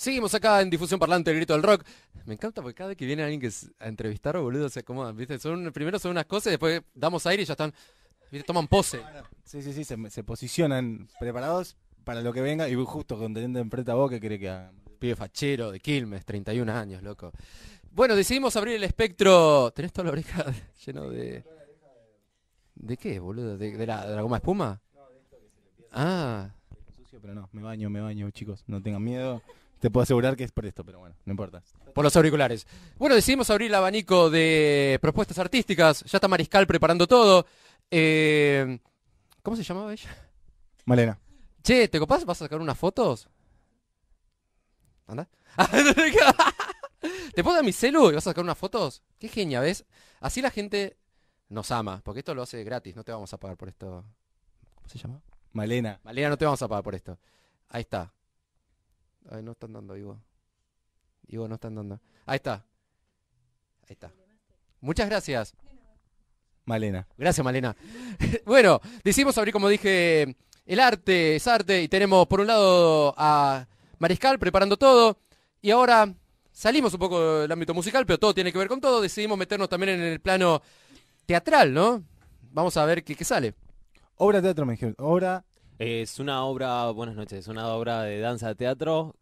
Seguimos acá en Difusión Parlante, el grito del rock. Me encanta porque cada vez que viene alguien que es a entrevistar, boludo, se acomodan, ¿viste? Son, primero son unas cosas y después damos aire y ya están, toman pose. Sí, sí, sí, se, posicionan preparados para lo que venga y justo con teniendo enfrente a vos que cree que pide Pibe fachero de Quilmes, 31 años, loco. Bueno, decidimos abrir el espectro. ¿Tenés toda la oreja lleno de. ¿De qué, boludo? ¿De, la, de la, goma espuma? No, de esto que se le Ah. Sucio, pero no, me baño, me baño, chicos, no tengan miedo. Te puedo asegurar que es por esto, pero bueno, no importa. Por los auriculares. Bueno, decidimos abrir el abanico de propuestas artísticas. Ya está Mariscal preparando todo. Eh, ¿Cómo se llamaba ella? Malena. Che, ¿te copás? ¿Vas a sacar unas fotos? ¿Anda? ¿Te puedo dar mi celu y vas a sacar unas fotos? Qué genial ¿ves? Así la gente nos ama, porque esto lo hace gratis, no te vamos a pagar por esto. ¿Cómo se llama? Malena. Malena, no te vamos a pagar por esto. Ahí está. Ay, no están dando, Ivo. Ivo, no están dando. Ahí está. Ahí está. Muchas gracias. Malena. Gracias, Malena. bueno, decimos abrir, como dije, el arte es arte. Y tenemos por un lado a Mariscal preparando todo. Y ahora salimos un poco del ámbito musical, pero todo tiene que ver con todo. Decidimos meternos también en el plano teatral, ¿no? Vamos a ver qué, sale. Obra teatro, me dijeron. Obra es una obra, buenas noches, es una obra de danza de teatro.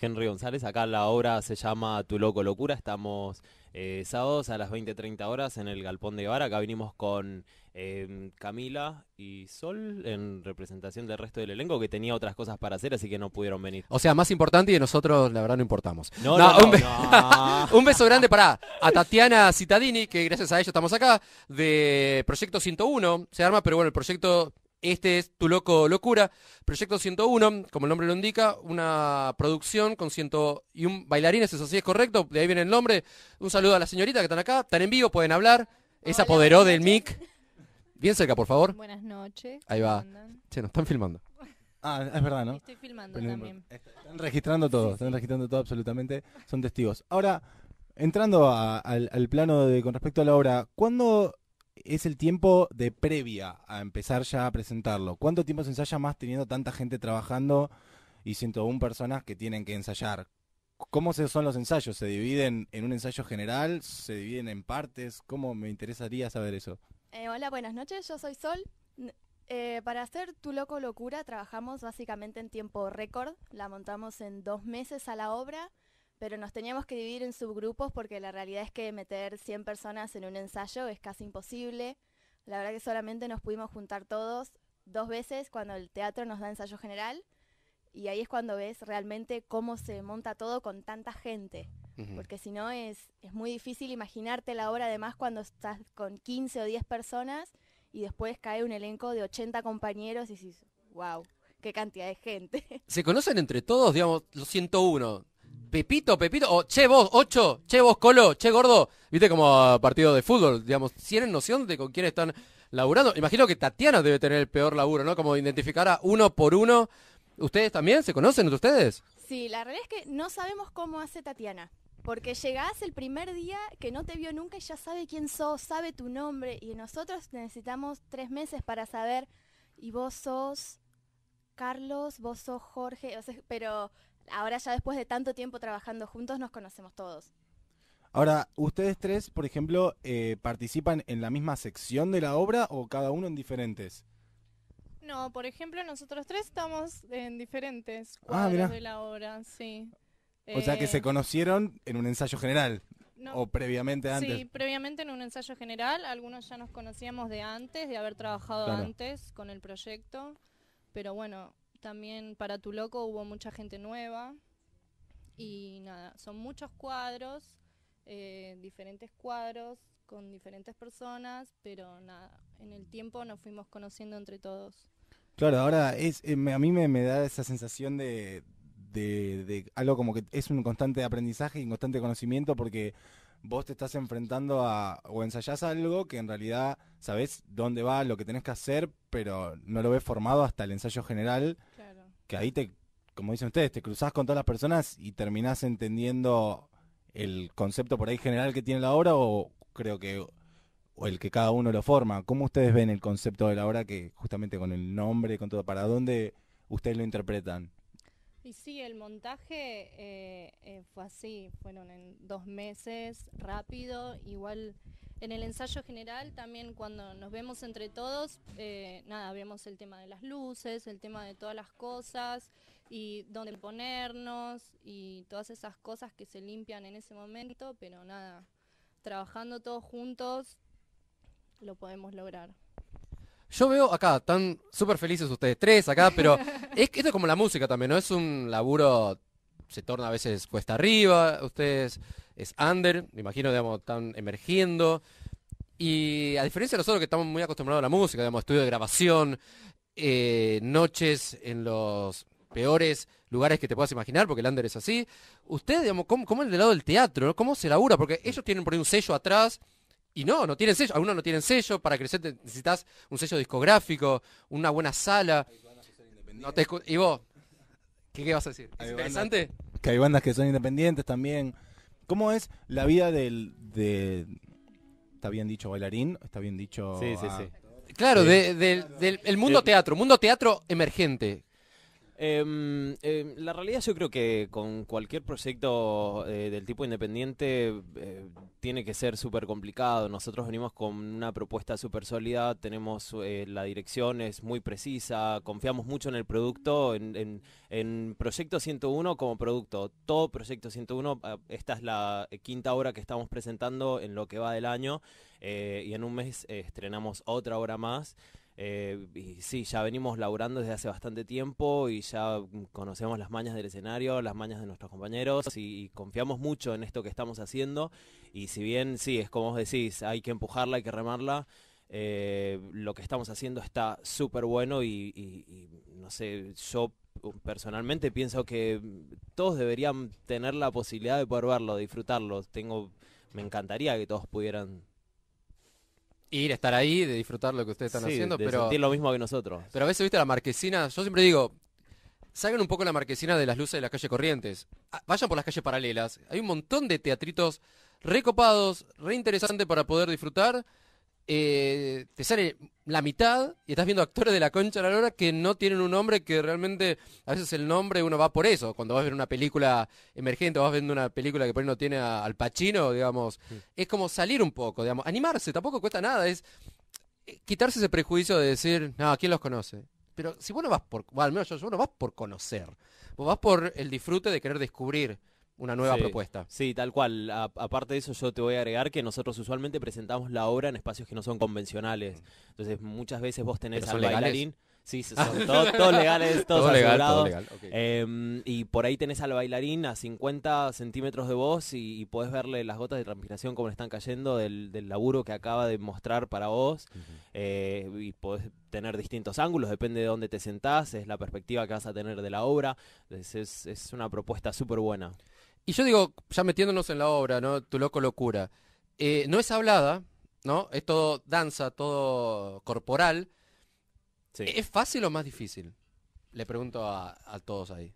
Henry González, acá la obra se llama Tu Loco Locura. Estamos eh, sábados a las 20.30 horas en el Galpón de Guevara. Acá vinimos con eh, Camila y Sol en representación del resto del elenco que tenía otras cosas para hacer, así que no pudieron venir. O sea, más importante y nosotros, la verdad, no importamos. un, beso grande para a Tatiana Citadini, que gracias a ellos estamos acá, de Proyecto 101. Se arma, pero bueno, el proyecto este es Tu Loco Locura, Proyecto 101, como el nombre lo indica, una producción con 101 bailarines, eso sí es correcto, de ahí viene el nombre. Un saludo a la señorita que están acá, están en vivo, pueden hablar. Es apoderó del mic. Bien cerca, por favor. Buenas noches. Ahí va. Che, nos están filmando. Ah, es verdad, ¿no? Estoy filmando también. Están registrando todo, están registrando todo absolutamente, son testigos. Ahora, entrando al, plano de, con respecto a la obra, ¿cuándo es el tiempo de previa a empezar ya a presentarlo. ¿Cuánto tiempo se ensaya más teniendo tanta gente trabajando y 101 personas que tienen que ensayar? ¿Cómo son los ensayos? ¿Se dividen en un ensayo general? ¿Se dividen en partes? ¿Cómo me interesaría saber eso? Eh, hola, buenas noches, yo soy Sol. Eh, para hacer Tu Loco Locura trabajamos básicamente en tiempo récord. La montamos en dos meses a la obra pero nos teníamos que dividir en subgrupos porque la realidad es que meter 100 personas en un ensayo es casi imposible. La verdad que solamente nos pudimos juntar todos dos veces cuando el teatro nos da ensayo general y ahí es cuando ves realmente cómo se monta todo con tanta gente. Porque si no es, es muy difícil imaginarte la obra además cuando estás con 15 o 10 personas y después cae un elenco de 80 compañeros y dices, wow, qué cantidad de gente. ¿Se conocen entre todos, digamos, los 101? Pepito, Pepito, o che vos, ocho, che vos, Colo, che gordo. Viste como ah, partido de fútbol, digamos, tienen noción de con quién están laburando. Imagino que Tatiana debe tener el peor laburo, ¿no? Como identificar a uno por uno. ¿Ustedes también? ¿Se conocen entre ustedes? Sí, la realidad es que no sabemos cómo hace Tatiana. Porque llegás el primer día que no te vio nunca y ya sabe quién sos, sabe tu nombre. Y nosotros necesitamos tres meses para saber. Y vos sos Carlos, vos sos Jorge. pero ahora ya después de tanto tiempo trabajando juntos nos conocemos todos. Ahora, ¿ustedes tres, por ejemplo, eh, participan en la misma sección de la obra o cada uno en diferentes? No, por ejemplo, nosotros tres estamos en diferentes ah, cuadros de la obra, sí. O sea que se eh, conocieron en un ensayo general. ¿O previamente antes? Sí, previamente en un ensayo general. Algunos ya nos conocíamos de antes, de haber trabajado antes con el proyecto. Pero bueno, también para Tu Loco hubo mucha gente nueva. Y nada, son muchos cuadros, eh, diferentes cuadros con diferentes personas, pero nada, en el tiempo nos fuimos conociendo entre todos. Claro, ahora es, eh, a mí me, da esa sensación de, de, algo como que es un constante aprendizaje y un constante conocimiento porque vos te estás enfrentando a o ensayás algo que en realidad sabes dónde va, lo que tenés que hacer, pero no lo ves formado hasta el ensayo general que ahí te, como dicen ustedes, te cruzas con todas las personas y terminás entendiendo el concepto por ahí general que tiene la obra o creo que o el que cada uno lo forma. ¿Cómo ustedes ven el concepto de la obra que justamente con el nombre, con todo, para dónde ustedes lo interpretan? Y sí, el montaje eh, eh, fue así, fueron en dos meses, rápido, igual en el ensayo general también cuando nos vemos entre todos, eh, nada, vemos el tema de las luces, el tema de todas las cosas y dónde ponernos y todas esas cosas que se limpian en ese momento, pero nada, trabajando todos juntos lo podemos lograr. Yo veo acá, están súper felices ustedes tres acá, pero es que esto es como la música también, ¿no? Es un laburo, se torna a veces cuesta arriba, ustedes es under, me imagino, digamos, están emergiendo. Y a diferencia de nosotros que estamos muy acostumbrados a la música, digamos, estudio de grabación, eh, noches en los peores lugares que te puedas imaginar, porque el under es así. Usted, digamos, ¿cómo, es el del lado del teatro? ¿Cómo se labura? Porque ellos tienen por ahí un sello atrás y no, no tienen sello. Algunos no tienen sello. Para crecer necesitas un sello discográfico, una buena sala. No te ¿Y vos? ¿Qué, vas a decir? ¿Es interesante? que hay bandas que son independientes también. ¿Cómo es la vida del. está bien dicho bailarín, está bien dicho. Sí, sí, ah, sí. Claro, del, mundo teatro, mundo teatro emergente. Em, em, la realidad yo creo que con cualquier proyecto eh, del tipo independiente eh, tiene que ser súper complicado. Nosotros venimos con una propuesta súper sólida, tenemos eh, la dirección es muy precisa, confiamos mucho en el producto, en, en, Proyecto 101 como producto. Todo Proyecto 101, ah, esta es la quinta hora que estamos presentando en lo que va del año y en un mes estrenamos otra hora más. Eh, y sí, ya venimos laburando desde hace bastante tiempo y ya mm, conocemos las mañas del escenario, las mañas de nuestros compañeros y, confiamos mucho en esto que estamos haciendo. Y si bien, sí, es como vos decís, hay que empujarla, hay que remarla. Eh, lo que estamos haciendo está súper bueno y, no sé, yo personalmente pienso que todos deberían tener la posibilidad de poder verlo, disfrutarlo. Tengo, me encantaría que todos pudieran ir, estar ahí, de disfrutar lo que ustedes están haciendo, pero sentir lo mismo que nosotros. Pero a veces, viste, la marquesina, yo siempre digo, salgan un poco la marquesina de las luces de las calles corrientes, ah, vayan por las calles paralelas, hay un montón de teatritos recopados, re interesantes para poder disfrutar eh, te sale la mitad y estás viendo actores de la concha de la lora que no tienen un nombre que realmente a veces el nombre uno va por eso. Cuando vas a ver una película emergente o vas viendo una película que por ahí no tiene al pachino digamos, es como salir un poco, digamos, animarse, tampoco cuesta nada, es eh, quitarse ese prejuicio de decir, no, ¿quién los conoce? Pero si vos no vas por, bueno, al menos yo, yo no vas por conocer, vos vas por el disfrute de querer descubrir una nueva propuesta. Sí, tal cual. aparte de eso, yo te voy a agregar que nosotros usualmente presentamos la obra en espacios que no son convencionales. Entonces, muchas veces vos tenés al bailarín. Sí, ah, son todos legales, todos todo legal, em, y por ahí tenés al bailarín a 50 centímetros de vos y, podés verle las gotas de transpiración como le están cayendo del, del laburo que acaba de mostrar para vos. Eh, y podés tener distintos ángulos, depende de dónde te sentás, es la perspectiva que vas a tener de la obra. Entonces es, es una propuesta súper buena. Y yo digo, ya metiéndonos en la obra, ¿no? Tu loco locura. Eh, no es hablada, ¿no? Es todo danza, todo corporal. ¿Es fácil o más difícil? Le pregunto a, todos ahí.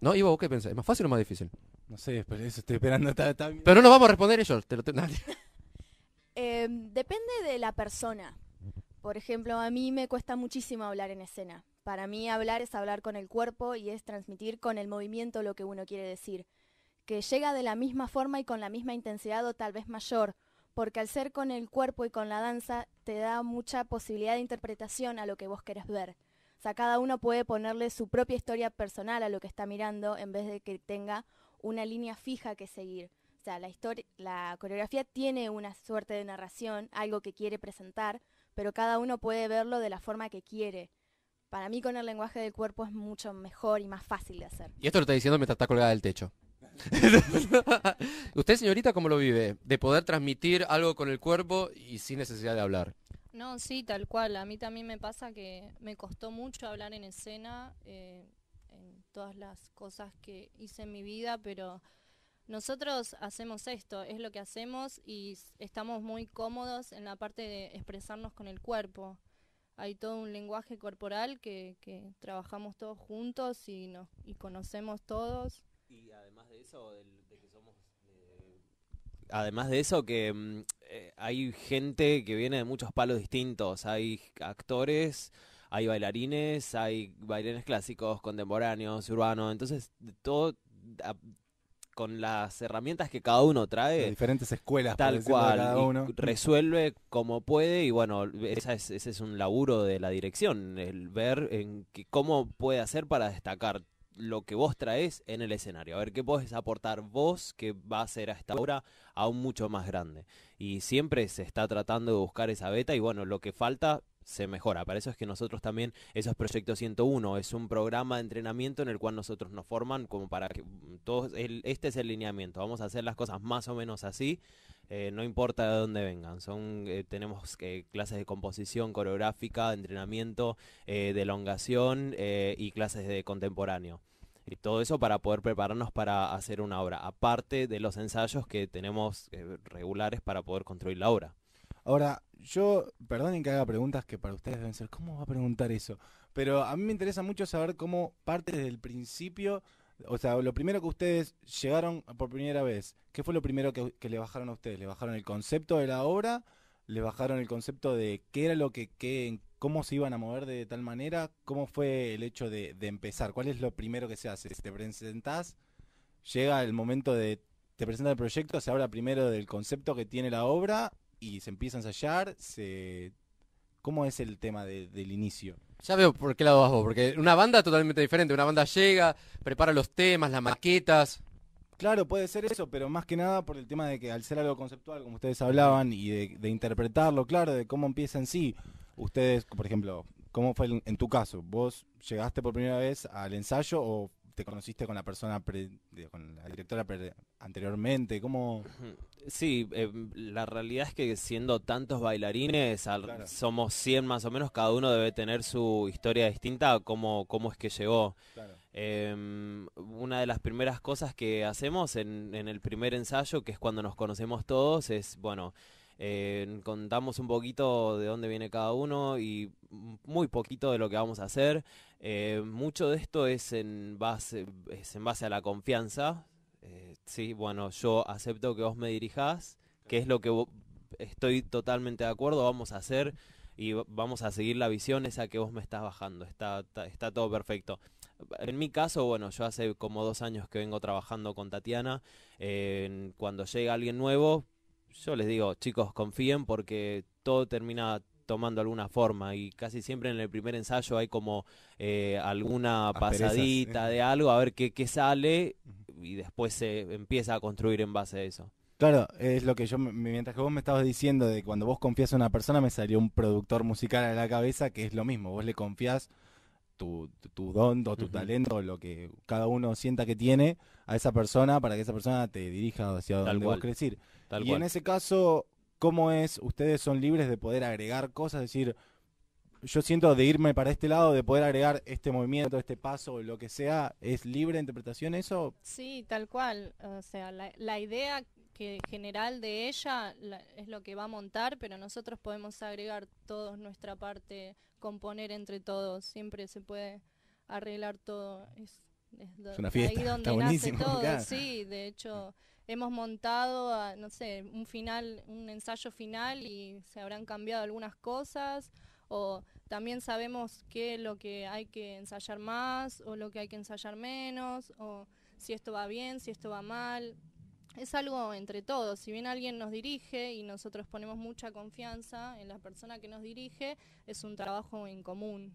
¿No? Ivo, ¿vos qué pensás? ¿Es más fácil o más difícil? No sé, pero eso estoy esperando. también. Pero no nos vamos a responder ellos, te lo tengo. Em, depende de la persona. Por ejemplo, a mí me cuesta muchísimo hablar en escena. Para mí hablar es hablar con el cuerpo y es transmitir con el movimiento lo que uno quiere decir que llega de la misma forma y con la misma intensidad o tal vez mayor, porque al ser con el cuerpo y con la danza te da mucha posibilidad de interpretación a lo que vos querés ver. O sea, cada uno puede ponerle su propia historia personal a lo que está mirando en vez de que tenga una línea fija que seguir. O sea, la, la coreografía tiene una suerte de narración, algo que quiere presentar, pero cada uno puede verlo de la forma que quiere. Para mí con el lenguaje del cuerpo es mucho mejor y más fácil de hacer. Y esto lo está diciendo mientras está colgada del techo. ¿Usted, señorita, cómo lo vive? De poder transmitir algo con el cuerpo y sin necesidad de hablar. No, sí, tal cual. A mí también me pasa que me costó mucho hablar en escena, eh, en todas las cosas que hice en mi vida, pero nosotros hacemos esto, es lo que hacemos y estamos muy cómodos en la parte de expresarnos con el cuerpo. Hay todo un lenguaje corporal que, que trabajamos todos juntos y, nos, y conocemos todos y además de eso, que además de eso, que mm, eh, hay gente que viene de muchos palos distintos. Hay actores, hay bailarines, hay bailarines clásicos, contemporáneos, urbanos. Entonces, todo... con las herramientas que cada uno trae. diferentes escuelas, tal cual. Resuelve como puede y bueno, ese es un laburo de la dirección, el ver en que, cómo puede hacer para destacar lo que vos traes en el escenario, a ver qué podés aportar vos que va a ser a esta hora aún mucho más grande. Y siempre se está tratando de buscar esa beta y bueno, lo que falta se mejora. Para eso es que nosotros también, eso es Proyecto 101, es un programa de entrenamiento en el cual nosotros nos forman como para que mm, todos, este es el lineamiento, vamos a hacer las cosas más o menos así, eh, no importa de dónde vengan, son eh, tenemos eh, clases de composición coreográfica, de entrenamiento, de elongación y clases de contemporáneo. Y todo eso para poder prepararnos para hacer una obra, aparte de los ensayos que tenemos regulares para poder construir la obra. Ahora, yo, perdonen que haga preguntas que para ustedes deben ser, ¿cómo va a preguntar eso? Pero a mí me interesa mucho saber cómo parte del principio, o sea, lo primero que ustedes llegaron por primera vez, ¿qué fue lo primero que, le bajaron a ustedes? ¿Le bajaron el concepto de la obra? ¿Le bajaron el concepto de qué era lo que, qué, cómo se iban a mover de tal manera? ¿Cómo fue el hecho de, empezar? ¿Cuál es lo primero que se hace? te presentás, llega el momento de te presenta el proyecto, se habla primero del concepto que tiene la obra y se empieza a ensayar, se... ¿cómo es el tema del inicio? Ya veo por qué lado vas vos, porque una banda es totalmente diferente, una banda llega, prepara los temas, las maquetas. Claro, puede ser eso, pero más que nada por el tema de que al ser algo conceptual, como ustedes hablaban, y de, de interpretarlo, claro, de cómo empieza en sí. Ustedes, por ejemplo, ¿cómo fue en tu caso? ¿Vos llegaste por primera vez al ensayo o te conociste con la persona, con la directora anteriormente, ¿cómo? Sí, em, la realidad es que siendo tantos bailarines, somos 100 más o menos, cada uno debe tener su historia distinta, cómo, cómo es que llegó. Em, una de las primeras cosas que hacemos en, en el primer ensayo, que es cuando nos conocemos todos, es, bueno, eh, contamos un poquito de dónde viene cada uno y muy poquito de lo que vamos a hacer. Eh, mucho de esto es en base, en base a la confianza. Eh, sí, bueno, yo acepto que vos me dirijas, que es lo que estoy totalmente de acuerdo, vamos a hacer y vamos a seguir la visión esa que vos me estás bajando. Está, está, todo perfecto. En mi caso, bueno, yo hace como dos años que vengo trabajando con Tatiana. cuando llega alguien nuevo, yo les digo, chicos, confíen porque todo termina tomando alguna forma y casi siempre en el primer ensayo hay como eh, alguna pasadita ¿eh? de algo, a ver qué, qué sale y después se empieza a construir en base a eso. Claro, es lo que yo, mientras que vos me estabas diciendo de cuando vos confías a una persona, me salió un productor musical a la cabeza que es lo mismo, vos le confías tu, don tu talento, lo que cada uno sienta que tiene, a esa persona para que esa persona te dirija hacia donde vas vos crecer. y en ese caso, ¿cómo es? Ustedes son libres de poder agregar cosas, es decir, yo siento de irme para este lado, de poder agregar este movimiento, este paso, lo que sea, ¿es libre interpretación eso? Sí, tal cual. O sea, la, la idea que general de ella es lo que va a montar, pero nosotros podemos agregar todos nuestra parte, componer entre todos, siempre se puede arreglar todo. Es, ahí donde nace todo, sí, de hecho hemos montado, no sé, un final, un ensayo final y se habrán cambiado algunas cosas o también sabemos qué es lo que hay que ensayar más o lo que hay que ensayar menos o si esto va bien, si esto va mal, es algo entre todos. Si bien alguien nos dirige y nosotros ponemos mucha confianza en la persona que nos dirige, es un trabajo en común.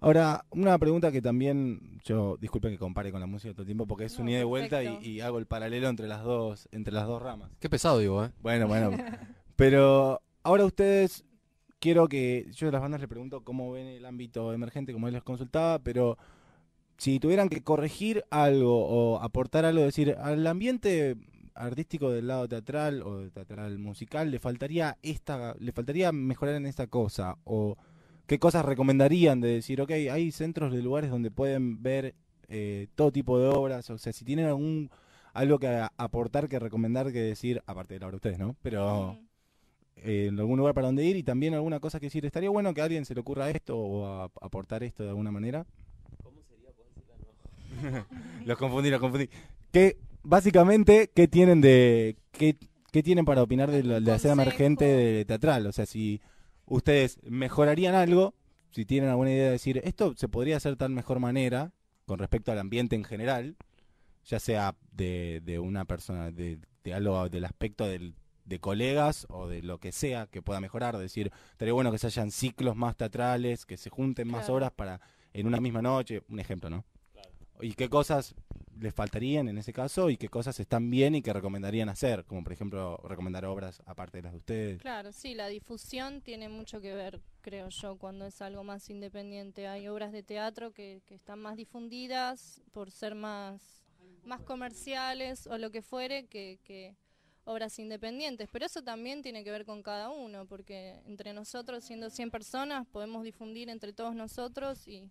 Ahora, una pregunta que también, yo disculpen que compare con la música de otro tiempo, porque es un ida y vuelta y, hago el paralelo entre las dos, entre las dos ramas. Qué pesado digo, eh. Bueno, bueno. pero ahora ustedes quiero que. Yo de las bandas les pregunto cómo ven el ámbito emergente, como les consultaba, pero si tuvieran que corregir algo o aportar algo, decir, al ambiente artístico del lado teatral o teatral musical le faltaría esta, le faltaría mejorar en esta cosa o qué cosas recomendarían de decir, ok, hay centros de lugares donde pueden ver eh, todo tipo de obras, o sea, si tienen algún algo que aportar, que recomendar, que decir, aparte de la obra ustedes, ¿no? Pero eh, en algún lugar para donde ir y también alguna cosa que decir, estaría bueno que a alguien se le ocurra esto o aportar esto de alguna manera. los confundí, los confundí. Que básicamente, ¿qué tienen de qué, tienen para opinar de la, de emergente de teatral? O sea, si ustedes mejorarían algo, si tienen alguna idea de decir, esto se podría hacer de tal mejor manera con respecto al ambiente en general, ya sea de, una persona, de, algo, del aspecto de colegas o de lo que sea que pueda mejorar. Decir, estaría bueno que se hayan ciclos más teatrales, que se junten más horas para en una misma noche. Un ejemplo, ¿no? y qué cosas les faltarían en ese caso y qué cosas están bien y que recomendarían hacer, como por ejemplo recomendar obras aparte de las de ustedes. Claro, sí, la difusión tiene mucho que ver, creo yo, cuando es algo más independiente. Hay obras de teatro que, que están más difundidas por ser más, más comerciales o lo que fuere que, que obras independientes, pero eso también tiene que ver con cada uno, porque entre nosotros, siendo 100 personas, podemos difundir entre todos nosotros y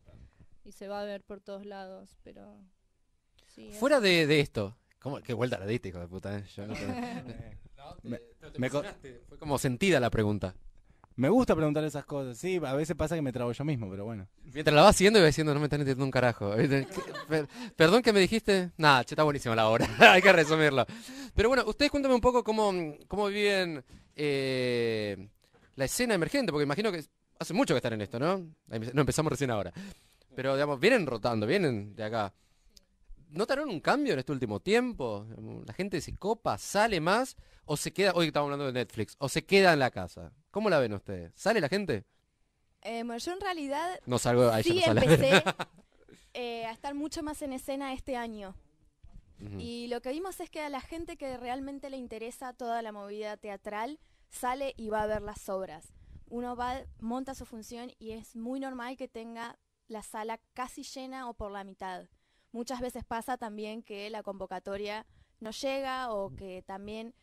y se va a ver por todos lados, pero... Fuera de, esto, ¿cómo? qué vuelta la diste, de puta. me, Fue como sentida la pregunta. Me gusta preguntar esas cosas, sí, a veces pasa que me trabo yo mismo, pero bueno. Mientras la vas haciendo, vas diciendo, no me están entendiendo un carajo. perdón que me dijiste, nada, está buenísima la hora, hay que resumirlo. Pero bueno, ustedes cuéntame un poco cómo, cómo viven eh, la escena emergente, porque imagino que hace mucho que están en esto, ¿no? No empezamos recién ahora. Pero, digamos, vienen rotando, vienen de acá. ¿Notaron un cambio en este último tiempo? ¿La gente se copa, sale más o se queda, hoy estamos hablando de Netflix, o se queda en la casa? ¿Cómo la ven ustedes? ¿Sale la gente? Eh, bueno, yo en realidad no salgo, ahí sí empecé eh, a estar mucho más en escena este año. Y lo que vimos es que a la gente que realmente le interesa toda la movida teatral sale y va a ver las obras. Uno va, monta su función y es muy normal que tenga la sala casi llena o por la mitad. Muchas veces pasa también que la convocatoria no llega o mm. que también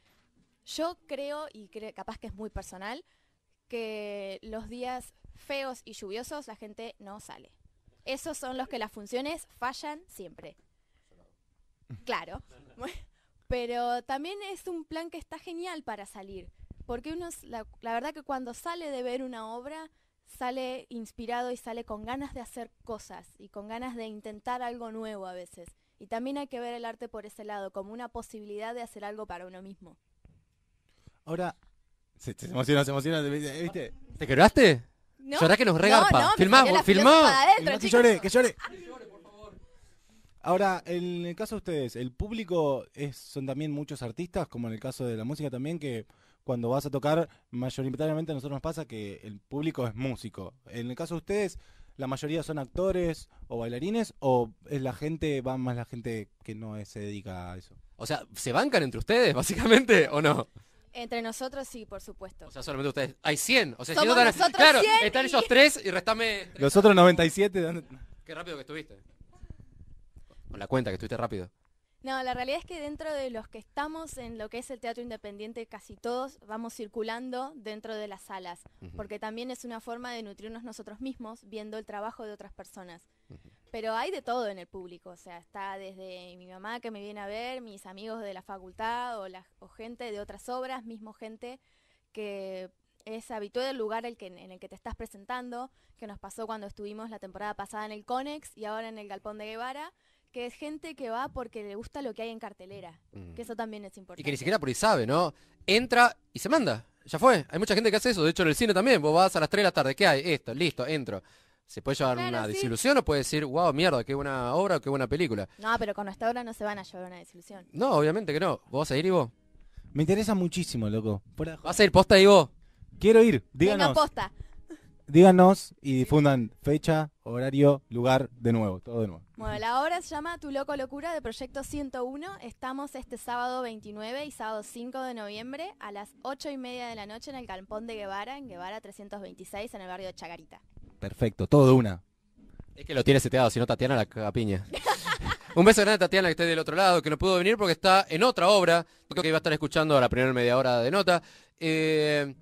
yo creo, y capaz que es muy personal, que los días feos y lluviosos la gente no sale. Esos son los que las funciones fallan siempre. Claro. Pero también es un plan que está genial para salir. Porque uno, la, la verdad que cuando sale de ver una obra, sale inspirado y sale con ganas de hacer cosas y con ganas de intentar algo nuevo a veces. Y también hay que ver el arte por ese lado, como una posibilidad de hacer algo para uno mismo. Ahora, se, emociona, se emociona, ¿viste? ¿Te quebraste? No. que nos regarpa? que llore, que llore. Ah. Ahora, en el caso de ustedes, ¿el público es, son también muchos artistas, como en el caso de la música también, que cuando vas a tocar, mayoritariamente a nosotros nos pasa que el público es músico. En el caso de ustedes, ¿la mayoría son actores o bailarines o es la gente, va más la gente que no se dedica a eso? O sea, ¿se bancan entre ustedes, básicamente, o no? Entre nosotros sí, por supuesto. O sea, solamente ustedes. Hay 100. O sea, si no están- claro, están ellos tres y restame. Los otros 97, dónde- Qué rápido que estuviste. Con la cuenta, que estuviste rápido. No, la realidad es que dentro de los que estamos en lo que es el teatro independiente, casi todos vamos circulando dentro de las salas, porque también es una forma de nutrirnos nosotros mismos viendo el trabajo de otras personas. Pero hay de todo en el público, o sea, está desde mi mamá que me viene a ver, mis amigos de la facultad o, gente de otras obras, mismo gente que es habitual del lugar en el que te estás presentando, que nos pasó cuando estuvimos la temporada pasada en el Conex y ahora en el Galpón de Guevara que es gente que va porque le gusta lo que hay en cartelera, mm. que eso también es importante. Y que ni siquiera por ahí sabe, ¿no? Entra y se manda, ya fue. Hay mucha gente que hace eso, de hecho en el cine también, vos vas a las 3 de la tarde, ¿qué hay? Esto, listo, entro. Se puede llevar una desilusión o puede decir, wow, mierda, qué buena obra o qué buena película. No, pero con esta obra no se van a llevar una desilusión. No, obviamente que no. ¿Vos vas a ir y vos? Me interesa muchísimo, loco. ¿Vas a ir posta y vos? Quiero ir, díganos. Venga, posta díganos y difundan fecha, horario, lugar, de nuevo, todo de nuevo. Bueno, la obra se llama Tu Loco Locura de Proyecto 101. Estamos este sábado 29 y sábado 5 de noviembre a las 8 y media de la noche en el Campón de Guevara, en Guevara 326, en el barrio de Chagarita. Perfecto, todo de una. Es que lo tiene seteado, si no Tatiana la capiña. Un beso grande a Tatiana que esté del otro lado, que no pudo venir porque está en otra obra, creo que iba a estar escuchando a la primera media hora de nota. Eh,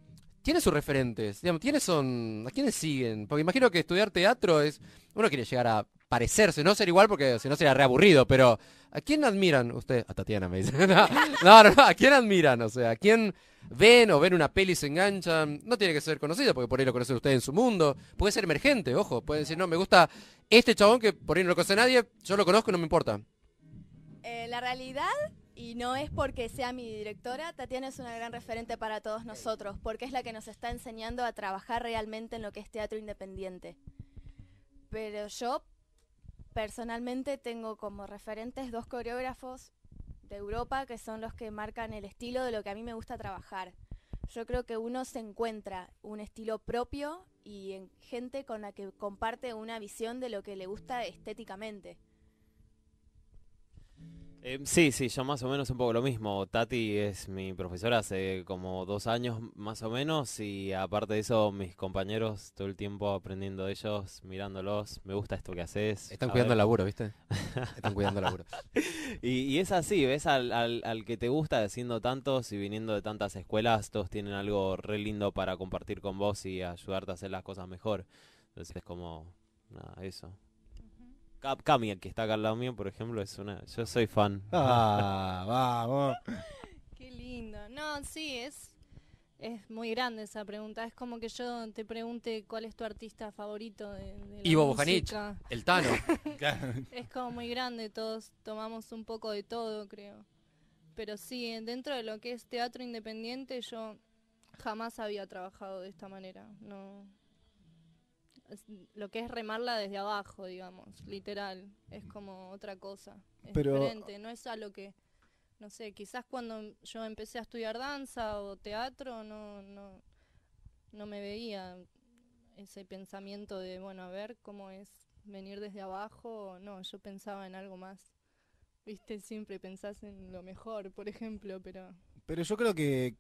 ¿Quiénes son sus referentes? ¿quiénes son, ¿A quiénes siguen? Porque imagino que estudiar teatro es... Uno quiere llegar a parecerse, no ser igual porque si no sería reaburrido, pero ¿a quién admiran usted? A Tatiana me dice. No, no, no, ¿a quién admiran? O sea, ¿a quién ven o ven una peli y se enganchan? No tiene que ser conocido porque por ahí lo conocen usted en su mundo. Puede ser emergente, ojo, puede decir, no, me gusta este chabón que por ahí no lo conoce nadie, yo lo conozco y no me importa. Eh, la realidad y no es porque sea mi directora, Tatiana es una gran referente para todos nosotros, porque es la que nos está enseñando a trabajar realmente en lo que es teatro independiente. Pero yo personalmente tengo como referentes dos coreógrafos de Europa que son los que marcan el estilo de lo que a mí me gusta trabajar. Yo creo que uno se encuentra un estilo propio y en gente con la que comparte una visión de lo que le gusta estéticamente. Em, sí, sí, yo más o menos un poco lo mismo. Tati es mi profesora hace como dos años más o menos y aparte de eso mis compañeros todo el tiempo aprendiendo de ellos, mirándolos, me gusta esto que haces. Están cuidando el laburo, ¿viste? Están cuidando el laburo. y, es así, ves al, al, que te gusta haciendo tantos y viniendo de tantas escuelas, todos tienen algo re lindo para compartir con vos y ayudarte a hacer las cosas mejor. Entonces es como, nada, eso. Camia que está acá al lado mío, por ejemplo, es una. Yo soy fan. Ah, vamos. Qué lindo. No, sí, es. Es muy grande esa pregunta. Es como que yo te pregunte cuál es tu artista favorito de, de Ivo Bojanich, el Tano. es como muy grande, todos tomamos un poco de todo, creo. Pero sí, dentro de lo que es teatro independiente, yo jamás había trabajado de esta manera. No, lo que es remarla desde abajo, digamos, literal. Es como otra cosa. Es diferente, no es algo que. No sé, quizás cuando yo empecé a estudiar danza o teatro, no, no, no me veía ese pensamiento de, bueno, a ver cómo es venir desde abajo. No, yo pensaba en algo más. Viste, siempre pensás en lo mejor, por ejemplo, pero... Pero yo creo que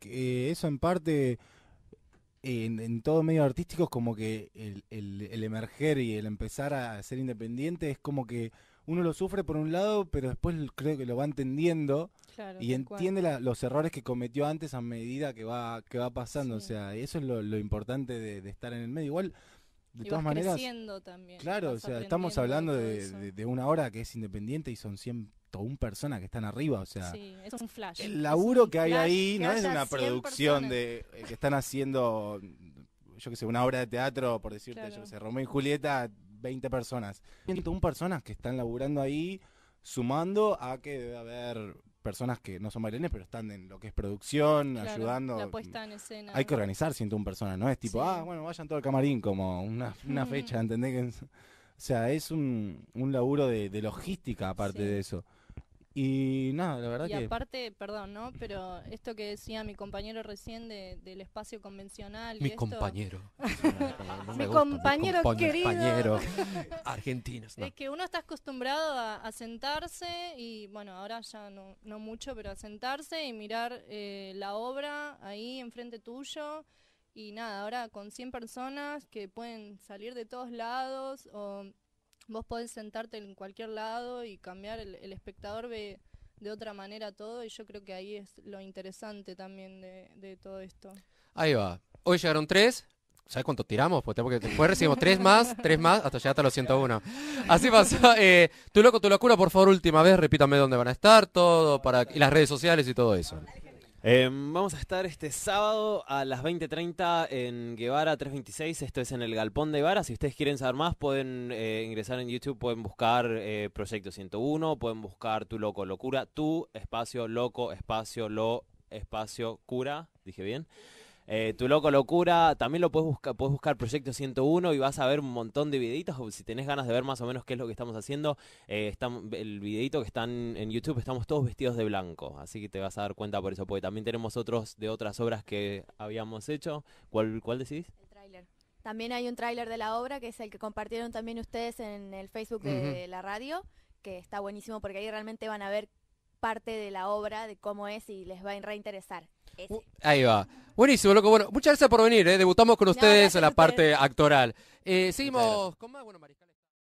eso en parte en, en, todo medio artístico como que el, el, el, emerger y el empezar a ser independiente es como que uno lo sufre por un lado, pero después creo que lo va entendiendo y entiende los errores que cometió antes a medida que va, que va pasando. O sea, eso es lo, importante de, estar en el medio. Igual, de todas maneras. claro, o sea, estamos hablando de, de, una hora que es independiente y son 100 un persona que están arriba, o sea, el laburo que hay ahí no es una producción de eh, que están haciendo, yo que sé, una obra de teatro, por decirte, yo sé, Romeo y Julieta, 20 personas. 101 personas que están laburando ahí, sumando a que debe haber personas que no son bailarines, pero están en lo que es producción, ayudando. La puesta en escena. Hay que organizar 101 personas, no es tipo, ah, bueno, vayan todo al camarín, como una, una fecha, ¿entendés? o sea, es un, laburo de, logística aparte de eso. Y nada, la verdad que... Y aparte, perdón, ¿no? Pero esto que decía mi compañero recién del espacio convencional... Mi compañero. mi, compañero compañero mi compañero argentino. Es que uno está acostumbrado a, sentarse y, bueno, ahora ya no, no mucho, pero a sentarse y mirar eh, la obra ahí enfrente tuyo. Y nada, ahora con 100 personas que pueden salir de todos lados o vos podés sentarte en cualquier lado y cambiar, el, espectador ve de otra manera todo y yo creo que ahí es lo interesante también de, todo esto. Ahí va. Hoy llegaron tres. ¿Sabes cuánto tiramos? Porque después recibimos tres más, tres más, hasta llegar hasta los 101. Así pasa. Eh, tu loco, tu locura, por favor, última vez, repítame dónde van a estar, todo, para, y las redes sociales y todo eso. Em, vamos a estar este sábado a las 20.30 en Guevara 326, esto es en el Galpón de Guevara. Si ustedes quieren saber más, pueden eh, ingresar en YouTube, pueden buscar eh, Proyecto 101, pueden buscar Tu Loco Locura, Tu Espacio Loco Espacio Lo Espacio Cura, dije bien. Eh, tu Loco Locura, también lo puedes buscar, puedes buscar Proyecto 101 y vas a ver un montón de videitos. Si tenés ganas de ver más o menos qué es lo que estamos haciendo, eh, el videito que están en YouTube, estamos todos vestidos de blanco. Así que te vas a dar cuenta por eso, porque también tenemos otros de otras obras que habíamos hecho. ¿Cuál, cuál decís? El tráiler. También hay un tráiler de la obra que es el que compartieron también ustedes en el Facebook de la radio, que está buenísimo porque ahí realmente van a ver parte de la obra, de cómo es y les va a reinteresar. Uh, ahí va. Buenísimo, loco. Bueno, muchas gracias por venir. ¿eh? Debutamos con ustedes en la parte actoral. Eh, seguimos con más. Bueno,